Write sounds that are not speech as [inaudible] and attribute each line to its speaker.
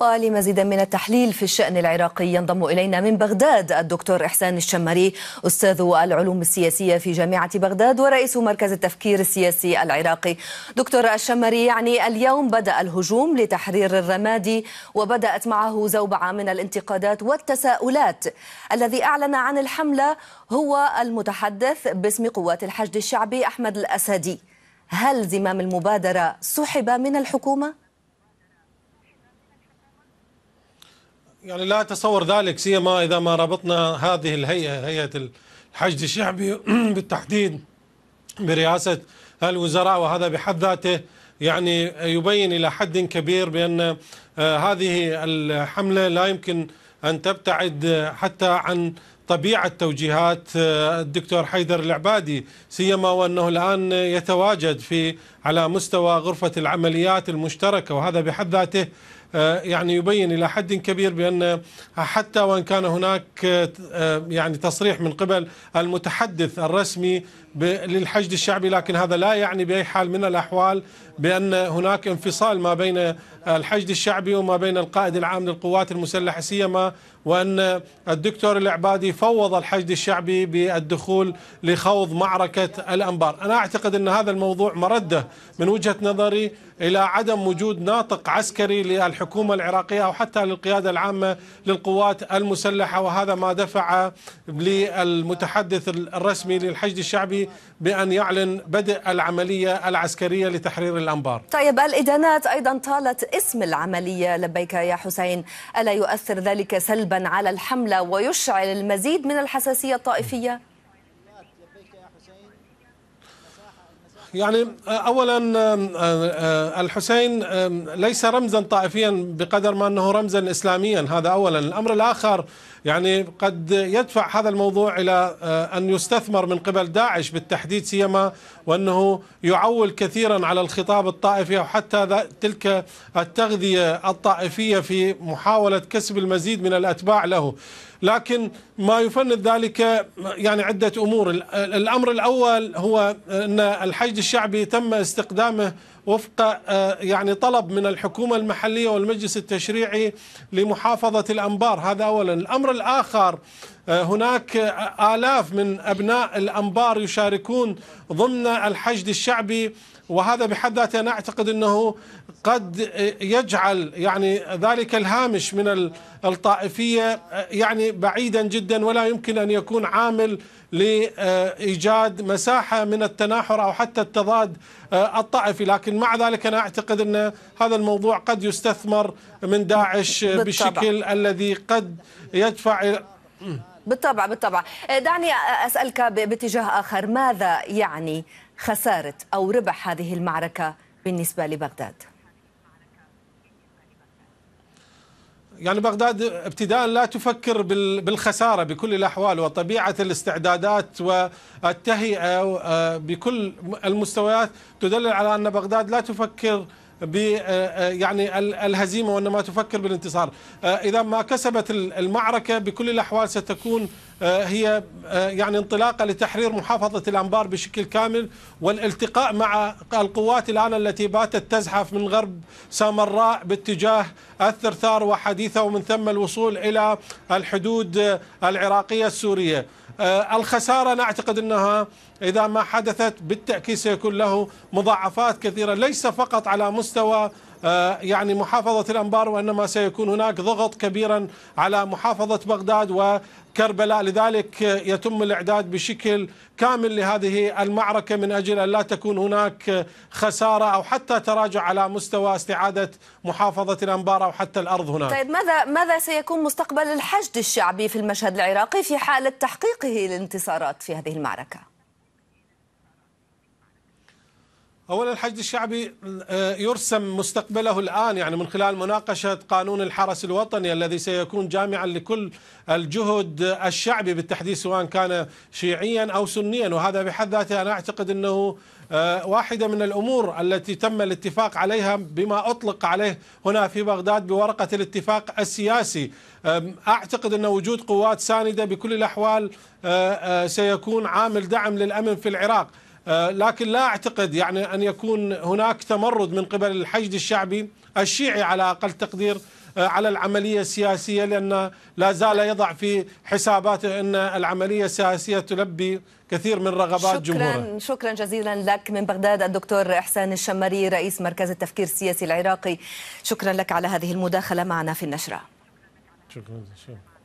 Speaker 1: ولمزيد من التحليل في الشأن العراقي ينضم إلينا من بغداد الدكتور إحسان الشمري أستاذ العلوم السياسية في جامعة بغداد ورئيس مركز التفكير السياسي العراقي دكتور الشمري يعني اليوم بدأ الهجوم لتحرير الرمادي وبدأت معه زوبعة من الانتقادات والتساؤلات الذي أعلن عن الحملة هو المتحدث باسم قوات الحشد الشعبي أحمد الأسدي هل زمام المبادرة سحب من الحكومة؟
Speaker 2: يعني لا أتصور ذلك سيما إذا ما ربطنا هذه الهيئة هيئة الحشد الشعبي [clears throat] بالتحديد برئاسة الوزراء وهذا بحد ذاته يعني يبين إلى حد كبير بأن آه، هذه الحملة لا يمكن أن تبتعد حتى عن طبيعة توجيهات آه، الدكتور حيدر العبادي سيما وأنه الآن يتواجد في على مستوى غرفة العمليات المشتركة وهذا بحد ذاته آه، يعني يبين إلى حد كبير بأن حتى وإن كان هناك آه، آه، يعني تصريح من قبل المتحدث الرسمي للحشد الشعبي لكن هذا لا يعني بأي حال من الأحوال بأن هناك انفصال ما بين الحشد الشعبي وما بين القائد العام للقوات المسلحة سيما وأن الدكتور العبادي فوض الحشد الشعبي بالدخول لخوض معركة الأنبار أنا أعتقد أن هذا الموضوع مرده من وجهة نظري إلى عدم وجود ناطق عسكري للحكومة العراقية أو حتى للقيادة العامة للقوات المسلحة وهذا ما دفع للمتحدث الرسمي للحشد الشعبي بأن يعلن بدء العملية العسكرية لتحرير الأنبار
Speaker 1: طيب الإدانات أيضا طالت اسم العملية لبيك يا حسين ألا يؤثر ذلك سلبا على الحملة ويشعل المزيد من الحساسية الطائفية؟
Speaker 2: يعني آه، اولا آه، آه، الحسين ليس رمزا طائفيا بقدر ما انه رمزا اسلاميا هذا اولا الامر الاخر يعني قد يدفع هذا الموضوع الى ان يستثمر من قبل داعش بالتحديد سيما وانه يعول كثيرا على الخطاب الطائفي او حتى تلك التغذيه الطائفيه في محاوله كسب المزيد من الاتباع له لكن ما يفند ذلك يعني عدة أمور الأمر الأول هو أن الحشد الشعبي تم استقدامه وفق آه، يعني طلب من الحكومة المحلية والمجلس التشريعي لمحافظة الأنبار هذا أولا الأمر الآخر آه، هناك آه، آلاف من أبناء الأنبار يشاركون ضمن الحشد الشعبي وهذا بحد ذاته أنا أعتقد أنه قد يجعل يعني ذلك الهامش من الطائفية يعني بعيدا جدا ولا يمكن أن يكون عامل لإيجاد مساحة من التناحر أو حتى التضاد آه، الطائفي لكن مع ذلك أنا أعتقد أن هذا الموضوع قد يستثمر من داعش بالطبع. بشكل الذي قد يدفع
Speaker 1: بالطبع بالطبع آه، دعني أسألك باتجاه آخر ماذا يعني خسارة أو ربح هذه المعركة بالنسبة لبغداد؟
Speaker 2: يعني بغداد ابتداء لا تفكر بالخسارة بكل الأحوال وطبيعة الاستعدادات والتهيئة آه، بكل المستويات تدلل على أن بغداد لا تفكر ب آه، آه، يعني الهزيمه وانما تفكر بالانتصار آه، اذا ما كسبت المعركه بكل الاحوال ستكون هي يعني انطلاقه لتحرير محافظه الانبار بشكل كامل والالتقاء مع القوات الان التي باتت تزحف من غرب سامراء باتجاه الثرثار وحديثه ومن ثم الوصول الى الحدود العراقيه السوريه آه، الخسارة نعتقد أنها إذا ما حدثت بالتأكيد سيكون له مضاعفات كثيرة ليس فقط على مستوى آه، يعني محافظة الأنبار وإنما سيكون هناك ضغط كبيرا على محافظة بغداد وكربلاء لذلك يتم الإعداد بشكل كامل لهذه المعركة من أجل أن لا تكون هناك خسارة أو حتى تراجع على مستوى استعادة محافظة الأنبار أو حتى الأرض هناك طيب
Speaker 1: ماذا, ماذا سيكون مستقبل الحشد الشعبي في المشهد العراقي في حال تحقيقه الانتصارات في هذه المعركة؟
Speaker 2: أولا الحشد الشعبي آه، يرسم مستقبله الآن يعني من خلال مناقشة قانون الحرس الوطني الذي سيكون جامعا لكل الجهد الشعبي بالتحديد سواء كان شيعيا أو سنيا وهذا بحد ذاته أنا أعتقد أنه آه، واحدة من الأمور التي تم الاتفاق عليها بما أطلق عليه هنا في بغداد بورقة الاتفاق السياسي أعتقد أن وجود قوات ساندة بكل الأحوال آه، سيكون عامل دعم للأمن في العراق آه، لكن لا أعتقد يعني أن يكون هناك تمرد من قبل الحشد الشعبي الشيعي على أقل تقدير آه، على العملية السياسية لأن لا زال يضع في حساباته أن العملية السياسية تلبي كثير من رغبات جمهوره
Speaker 1: شكرا جزيلا لك من بغداد الدكتور إحسان الشمري رئيس مركز التفكير السياسي العراقي شكرا لك على هذه المداخلة معنا في النشرة شكرا, شكرا.